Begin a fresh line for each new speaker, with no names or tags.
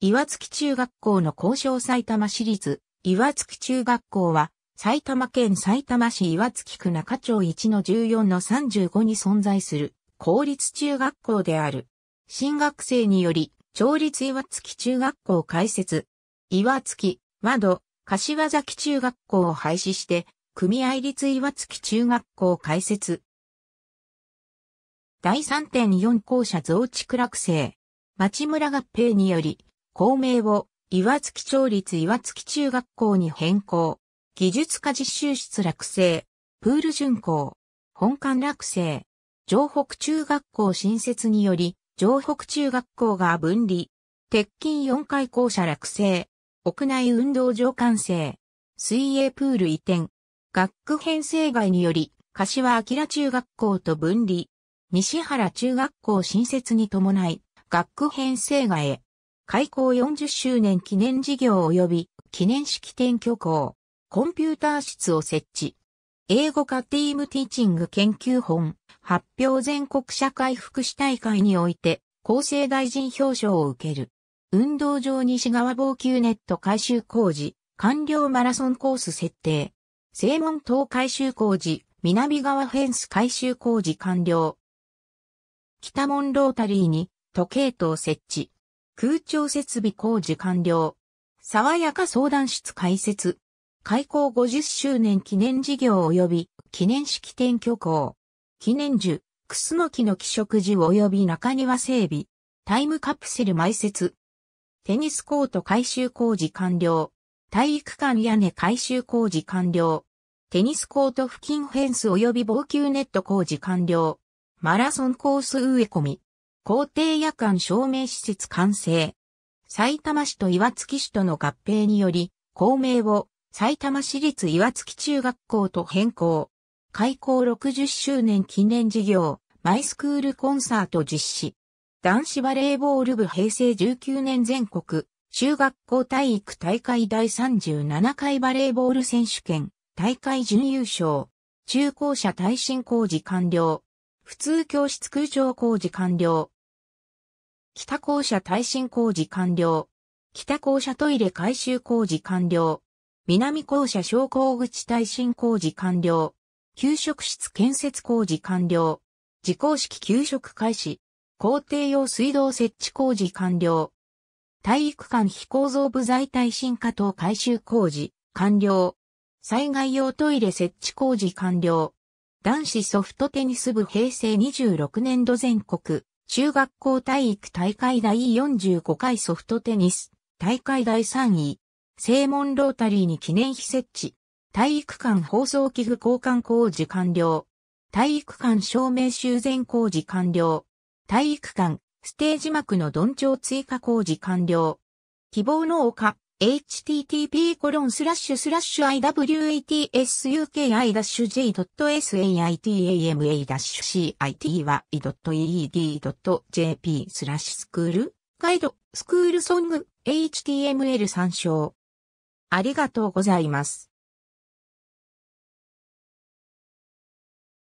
岩槻中学校の交渉埼玉市立、岩槻中学校は、埼玉県埼玉市岩槻区中町1の14の35に存在する、公立中学校である。新学生により、町立岩槻中学校開設。岩槻、窓、柏崎中学校を廃止して、組合立岩槻中学校開設。第3.4校舎増築落成。町村合併により、校名を岩月町立岩月中学校に変更。技術科実習室落成。プール巡行。本館落成。城北中学校新設により、城北中学校が分離。鉄筋4階校舎落成。屋内運動場完成。水泳プール移転。学区編成外により、柏明中学校と分離。西原中学校新設に伴い、学区編成外へ。開校40周年記念事業及び記念式典挙行、コンピューター室を設置。英語化ティームティーチング研究本発表全国社会福祉大会において厚生大臣表彰を受ける。運動場西側防球ネット改修工事、完了マラソンコース設定。正門島改修工事、南側フェンス改修工事完了。北門ロータリーに時計塔設置。空調設備工事完了。爽やか相談室開設。開校50周年記念事業及び記念式典挙行。記念樹、クスノキの寄食樹及び中庭整備。タイムカプセル埋設。テニスコート改修工事完了。体育館屋根改修工事完了。テニスコート付近フェンス及び防球ネット工事完了。マラソンコース植え込み。校庭夜間照明施設完成。埼玉市と岩槻市との合併により、校名を埼玉市立岩槻中学校と変更。開校60周年記念事業、マイスクールコンサート実施。男子バレーボール部平成19年全国、中学校体育大会第37回バレーボール選手権、大会準優勝。中高者耐震工事完了。普通教室空調工事完了。北校舎耐震工事完了。北校舎トイレ改修工事完了。南校舎昇降口耐震工事完了。給食室建設工事完了。自公式給食開始。校庭用水道設置工事完了。体育館非構造部材耐震化等改修工事完了。災害用トイレ設置工事完了。男子ソフトテニス部平成26年度全国中学校体育大会第45回ソフトテニス、大会第3位、正門ロータリーに記念碑設置、体育館放送器具交換工事完了、体育館照明修繕工事完了、体育館、ステージ幕のどんちょう追加工事完了、希望の丘、h t t p i w e t s u k i j s a i t a m a c i t e d j p スラッシュスクールガイドスクールソング html 参照。ありがとうございます。